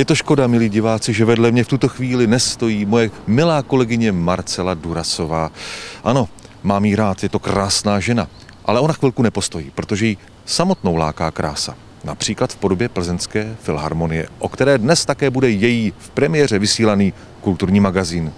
Je to škoda, milí diváci, že vedle mě v tuto chvíli nestojí moje milá kolegyně Marcela Durasová. Ano, mám jí rád, je to krásná žena, ale ona chvilku nepostojí, protože jí samotnou láká krása. Například v podobě plzeňské filharmonie, o které dnes také bude její v premiéře vysílaný kulturní magazín.